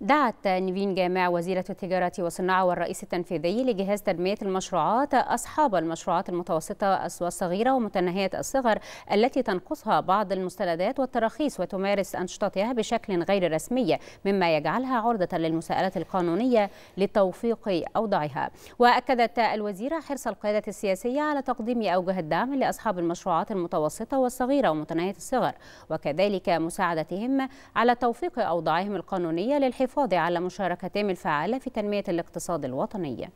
دعت نيفين جامع وزيرة التجارة والصناعة والرئيس التنفيذي لجهاز تنمية المشروعات أصحاب المشروعات المتوسطة والصغيرة ومتناهية الصغر التي تنقصها بعض المستندات والتراخيص وتمارس أنشطتها بشكل غير رسمي مما يجعلها عرضة للمساءلة القانونية لتوفيق أوضاعها وأكدت الوزيرة حرص القيادة السياسية على تقديم أوجه الدعم لأصحاب المشروعات المتوسطة والصغيرة ومتناهية الصغر وكذلك مساعدتهم على توفيق أوضاعهم القانونية للحفاظ للحفاظ على مشاركتهم الفعالة في تنمية الاقتصاد الوطني